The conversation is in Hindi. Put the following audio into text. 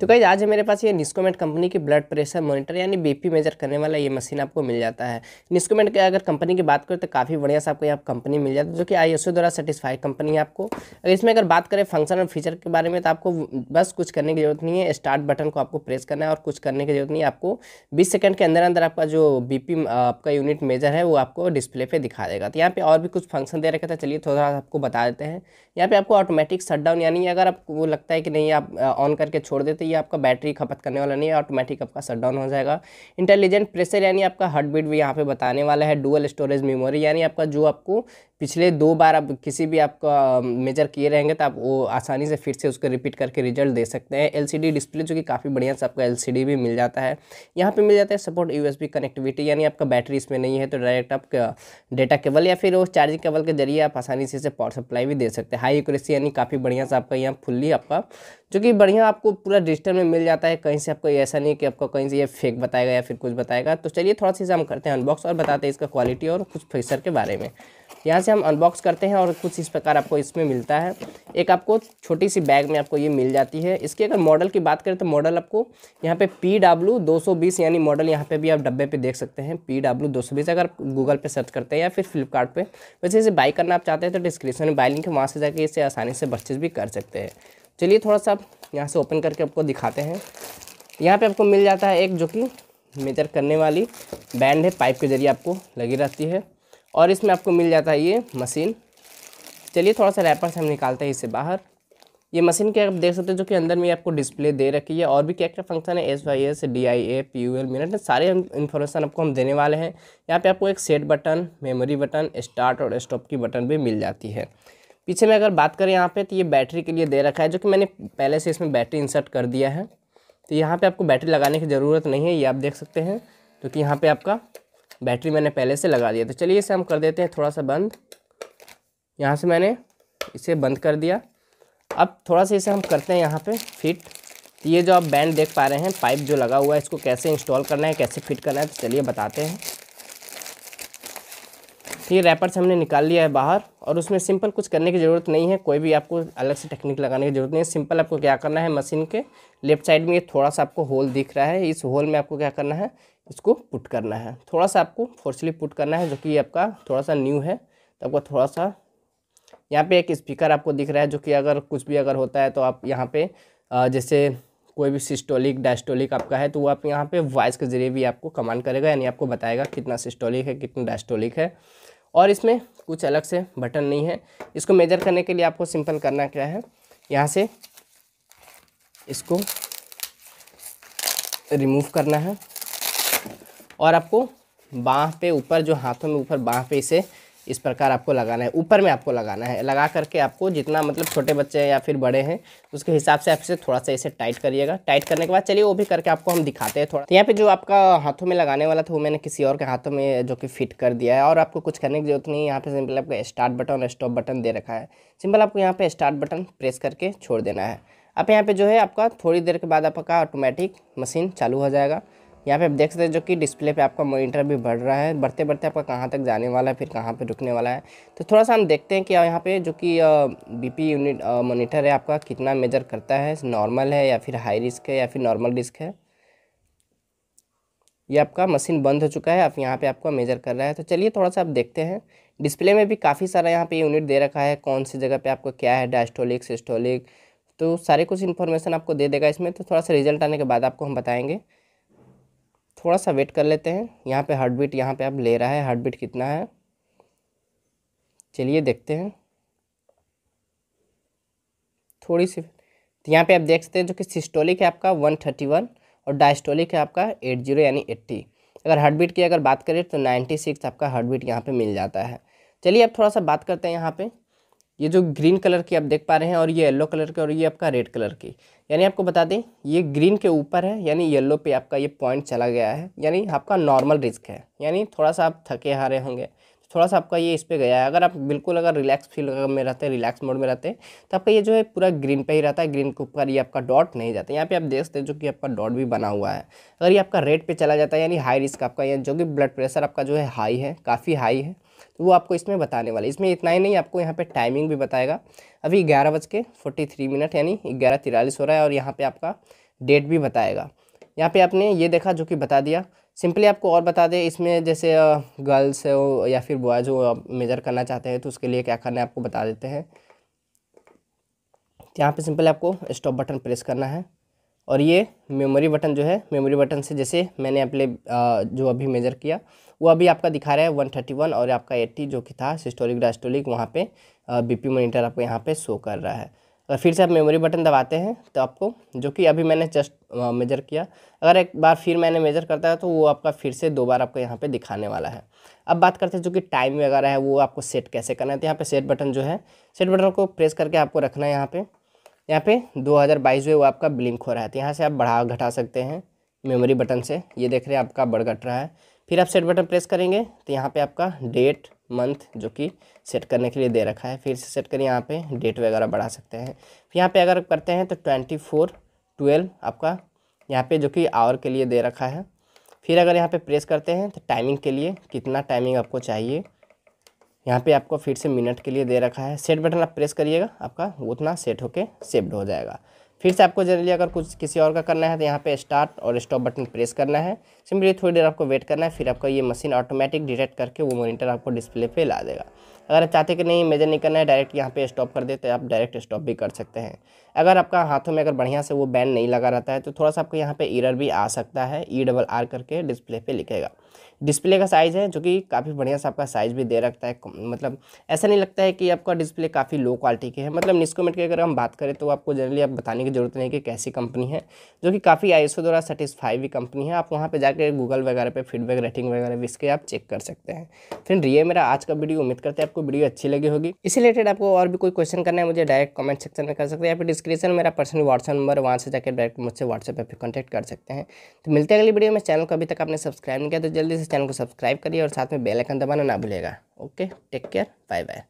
तो कहीं आज मेरे पास ये निस्कोमेट कंपनी की ब्लड प्रेशर मॉनिटर यानी बीपी मेजर करने वाला ये मशीन आपको मिल जाता है निस्कोमेट के अगर कंपनी की बात करें तो काफ़ी बढ़िया सा आपको यहाँ कंपनी मिल जाती है जो कि आई द्वारा सेटिसफाई कंपनी है आपको अगर इसमें अगर बात करें फंक्शन और फीचर के बारे में तो आपको बस कुछ करने की जरूरत नहीं है स्टार्ट बटन को आपको प्रेस करना है और कुछ करने की जरूरत नहीं है आपको बीस सेकेंड के अंदर अंदर आपका जो बी आपका यूनिट मेजर है वो आपको डिस्प्ले पर दिखा देगा तो यहाँ पर और भी कुछ फंक्शन दे रखा था चलिए थोड़ा आपको बता देते हैं यहाँ पर आपको ऑटोमेटिक शट यानी अगर आपको लगता है कि नहीं आप ऑन करके छोड़ देते ये आपका बैटरी खपत करने वाला नहीं है ऑटोमेटिक आपका शटडाउन हो जाएगा इंटेलिजेंट प्रेशर यानी आपका हार्ट बीट भी यहाँ पे बताने वाला है डुअल स्टोरेज मेमोरी यानी आपका जो आपको पिछले दो बार आप किसी भी आपका मेजर किए रहेंगे तो आप वो आसानी से फिर से उसको रिपीट करके रिजल्ट दे सकते हैं एलसीडी डिस्प्ले जो कि काफ़ी बढ़िया से आपका एलसीडी भी मिल जाता है यहाँ पे मिल जाता है सपोर्ट यूएसबी कनेक्टिविटी यानी आपका बैटरी इसमें नहीं है तो डायरेक्ट आप डेटा केबल या फिर वो चार्जिंग केबल के जरिए आप आसानी से इसे पावर सप्लाई भी दे सकते हैं हाई एक्यूरेसी यानी काफ़ी बढ़िया से आपका यहाँ फुल्ली आपका जो कि बढ़िया आपको पूरा सिस्टम में मिल जाता है कहीं से आपको ऐसा नहीं कि आपको कहीं से ये फेक बताएगा या फिर कुछ बताएगा तो चलिए थोड़ा सा हम करते हैं अनबॉक्स और बताते हैं इसका क्वालिटी और कुछ फीचर के बारे में यहाँ से हम अनबॉक्स करते हैं और कुछ इस प्रकार आपको इसमें मिलता है एक आपको छोटी सी बैग में आपको ये मिल जाती है इसके अगर मॉडल की बात करें तो मॉडल आपको यहाँ पे पी डब्ल्यू दो यानी मॉडल यहाँ पे भी आप डब्बे पे देख सकते हैं पी डब्ल्यू दो अगर गूगल पे सर्च करते हैं या फिर फ्लिपकार्ट वैसे इसे बाई करना आप चाहते हैं तो डिस्क्रिप्शन में बाई लिंक है वहाँ से जाके इसे आसानी से परचेज भी कर सकते हैं चलिए थोड़ा सा यहाँ से ओपन करके आपको दिखाते हैं यहाँ पे आपको मिल जाता है एक जो कि मेजर करने वाली बैंड है पाइप के ज़रिए आपको लगी रहती है और इसमें आपको मिल जाता है ये मशीन चलिए थोड़ा सा रैपर से हम निकालते हैं इसे बाहर ये मशीन के आप देख सकते हैं जो कि अंदर में आपको डिस्प्ले दे रखी है और भी क्या क्या फंक्शन है S Y S D I A P U L minute सारे इन्फॉर्मेशन आपको हम देने वाले हैं यहाँ पे आपको एक set button memory button start और स्टॉप की बटन भी मिल जाती है पीछे में अगर बात करें यहाँ पे तो ये बैटरी के लिए दे रखा है जो कि मैंने पहले से इसमें बैटरी इंसर्ट कर दिया है तो यहाँ पे आपको बैटरी लगाने की ज़रूरत नहीं है ये आप देख सकते हैं क्योंकि तो यहाँ पे आपका बैटरी मैंने पहले से लगा दिया तो चलिए इसे हम कर देते हैं थोड़ा सा बंद यहाँ से मैंने इसे बंद कर दिया अब थोड़ा सा इसे हम करते हैं यहाँ पर फिट तो ये जो आप बैंड देख पा रहे हैं पाइप जो लगा हुआ है इसको कैसे इंस्टॉल करना है कैसे फिट करना है तो चलिए बताते हैं तो ये रैपर से हमने निकाल लिया है बाहर और उसमें सिंपल कुछ करने की ज़रूरत नहीं है कोई भी आपको अलग से टेक्निक लगाने की ज़रूरत नहीं है सिंपल आपको क्या करना है मशीन के लेफ्ट साइड में ये थोड़ा सा आपको होल दिख रहा है इस होल में आपको क्या करना है इसको पुट करना है थोड़ा सा आपको फोर्सली पुट करना है जो कि आपका थोड़ा सा न्यू है तो आपको थोड़ा सा यहाँ पे एक स्पीकर आपको दिख रहा है जो कि अगर कुछ भी अगर होता है तो आप यहाँ पर जैसे कोई भी सिस्टोलिक डायस्टोलिक आपका है तो वो आप यहाँ पे वॉइस के ज़रिए भी आपको कमांड करेगा यानी आपको बताएगा कितना सिस्टोलिक है कितना डायस्टोलिक है और इसमें कुछ अलग से बटन नहीं है इसको मेजर करने के लिए आपको सिंपल करना क्या है यहाँ से इसको रिमूव करना है और आपको बाँह पे ऊपर जो हाथों में ऊपर बाँह पे इसे इस प्रकार आपको लगाना है ऊपर में आपको लगाना है लगा करके आपको जितना मतलब छोटे बच्चे हैं या फिर बड़े हैं उसके हिसाब से आप इसे थोड़ा सा इसे टाइट करिएगा टाइट करने के बाद चलिए वो भी करके आपको हम दिखाते हैं थोड़ा तो यहाँ पे जो आपका हाथों में लगाने वाला था वो मैंने किसी और के हाथों में जो कि फिट कर दिया है और आपको कुछ करने की जरूरत नहीं है यहाँ पे सिंपल आपका स्टार्ट बटन और स्टॉप बटन दे रखा है सिंपल आपको यहाँ पे स्टार्ट बटन प्रेस करके छोड़ देना है आप यहाँ पे जो है आपका थोड़ी देर के बाद आपका ऑटोमेटिक मशीन चालू हो जाएगा यहाँ पे आप देख सकते हैं जो कि डिस्प्ले पे आपका मॉनिटर भी बढ़ रहा है बढ़ते बढ़ते आपका कहाँ तक जाने वाला है फिर कहाँ पे रुकने वाला है तो थोड़ा सा हम देखते हैं कि यहाँ पे जो कि बीपी यूनिट मॉनिटर है आपका कितना मेजर करता है नॉर्मल है या फिर हाई रिस्क है या फिर नॉर्मल रिस्क है ये आपका मशीन बंद हो चुका है आप यहाँ पर आपका मेजर कर रहा है तो चलिए थोड़ा सा आप देखते हैं डिस्प्ले में भी काफ़ी सारा यहाँ पे यूनिट दे रखा है कौन सी जगह पर आपको क्या है डायस्टोलिक सिस्टोलिक तो सारे कुछ इन्फॉर्मेशन आपको दे देगा इसमें तो थोड़ा सा रिजल्ट आने के बाद आपको हम बताएंगे थोड़ा सा वेट कर लेते हैं यहाँ पे हार्ट बीट यहाँ पे आप ले रहा है हार्ट बीट कितना है चलिए देखते हैं थोड़ी सी तो यहाँ पे आप देख सकते हैं जो कि सिस्टोलिक है आपका वन थर्टी वन और डायस्टोलिक है आपका एट जीरो यानी एट्टी अगर हार्ट बीट की अगर बात करें तो नाइन्टी सिक्स आपका हार्ट बीट यहाँ पर मिल जाता है चलिए अब थोड़ा सा बात करते हैं यहाँ पर ये जो ग्रीन कलर की आप देख पा रहे हैं और ये येलो कलर की और ये आपका रेड कलर की यानी आपको बता दें ये ग्रीन के ऊपर है यानी येलो पे आपका ये पॉइंट चला गया है यानी आपका नॉर्मल रिस्क है यानी थोड़ा सा आप थके हारे होंगे थोड़ा सा आपका ये इस पर गया है अगर आप बिल्कुल अगर रिलैक्स फील में रहते हैं रिलैक्स मोड में रहते हैं तो आपका ये जो है पूरा ग्रीन पे ही रहता है ग्रीन के ऊपर ये आपका डॉट नहीं जाता यहाँ पे आप देख सकते हैं जो कि आपका डॉट भी बना हुआ है अगर ये आपका रेड पे चला जाता है यानी हाई रिस्क आपका यानी जो कि ब्लड प्रेशर आपका जो है हाई है काफ़ी हाई है वो आपको इसमें बताने वाला इसमें इतना ही नहीं आपको यहाँ पे टाइमिंग भी बताएगा अभी ग्यारह बज के फोर्टी थ्री मिनट यानी ग्यारह तिरालीस हो रहा है और यहाँ पे आपका डेट भी बताएगा यहाँ पे आपने ये देखा जो कि बता दिया सिंपली आपको और बता दें इसमें जैसे गर्ल्स हो या फिर बॉयज़ हो आप मेजर करना चाहते हैं तो उसके लिए क्या करना है आपको बता देते हैं यहाँ पर सिंपली आपको स्टॉप बटन प्रेस करना है और ये मेमोरी बटन जो है मेमोरी बटन से जैसे मैंने अपने जो अभी मेजर किया वो अभी आपका दिखा रहा है वन थर्टी वन और आपका एट्टी जो कि था सिस्टोलिक डास्टोलिक वहाँ पे बीपी मॉनिटर आपको यहाँ पे शो कर रहा है अगर फिर से आप मेमोरी बटन दबाते हैं तो आपको जो कि अभी मैंने जस्ट मेजर किया अगर एक बार फिर मैंने मेजर करता है तो वो आपका फिर से दो बार आपको यहाँ पे दिखाने वाला है अब बात करते हैं जो कि टाइम वगैरह है वो आपको सेट कैसे करना है तो यहाँ पे सेट बटन जो है सेट बटन को प्रेस करके आपको रखना है यहाँ पर यहाँ पे 2022 जो है वो आपका ब्लिंक हो रहा है तो यहाँ से आप बढ़ा घटा सकते हैं मेमोरी बटन से ये देख रहे हैं आपका बढ़ घट रहा है फिर आप सेट बटन प्रेस करेंगे तो यहाँ पे आपका डेट मंथ जो कि सेट करने के लिए दे रखा है फिर से सेट करिए यहाँ पे डेट वगैरह बढ़ा सकते हैं फिर यहाँ पे अगर करते हैं तो ट्वेंटी फोर ट्वेल्व आपका यहाँ पे जो कि आवर के लिए दे रखा है फिर अगर यहाँ पे प्रेस करते हैं तो टाइमिंग के लिए कितना टाइमिंग आपको चाहिए यहाँ पे आपको फिर से मिनट के लिए दे रखा है सेट बटन आप प्रेस करिएगा आपका उतना सेट होके सेव्ड हो जाएगा फिर से आपको जरूरी अगर कुछ किसी और का करना है तो यहाँ पे स्टार्ट और स्टॉप बटन प्रेस करना है सिंपली थोड़ी देर आपको वेट करना है फिर आपका ये मशीन ऑटोमेटिक डिटेक्ट करके वो मोनीटर आपको डिस्प्ले पे ला देगा अगर आप चाहते कि नहीं मेजर नहीं करना है डायरेक्ट यहाँ पे स्टॉप कर देते हैं आप डायरेक्ट स्टॉप भी कर सकते हैं अगर आपका हाथों में अगर बढ़िया से वो बैंड नहीं लगा रहता है तो थोड़ा सा आपको यहाँ पे ईरर भी आ सकता है ई डबल आर करके डिस्प्ले पे लिखेगा डिस्प्ले का साइज़ है जो कि काफ़ी बढ़िया सा आपका साइज़ भी दे रखता है मतलब ऐसा नहीं लगता है कि आपका डिस्प्ले काफ़ी लो क्वालिटी की है मतलब निस्कोमेट की अगर हम बात करें तो आपको जनरली आप बताने की जरूरत नहीं कि कैसी कंपनी है जो कि काफ़ी आई द्वारा सेटिस्फाई भी कंपनी है आप वहाँ पर जाकर गूगल वगैरह पर फीडबैक रेटिंग वगैरह भी इसके आप चेक कर सकते हैं फिर ये मेरा आज का वीडियो उम्मीद करते हैं आपको वीडियो अच्छी लगी होगी इसी रिलेटेड आपको और भी कोई क्वेश्चन करना है मुझे डायरेक्ट कमेंट सेक्शन में कर सकते हैं या फिर डिस्क्रिप्शन मेरा पर्सनल व्हाट्सअप नंबर वहाँ से जाकर डायरेक्ट मुझसे व्हाट्सएप पर फिर कॉन्टैक्ट कर सकते हैं तो मिलते हैं अगली वीडियो में चैनल को अभी तक आपने सब्सक्राइब नहीं किया तो जल्दी से चैनल को सब्सक्राइब करिए और साथ में बेलाइकन दबाना ना भूलेगा okay take care bye bye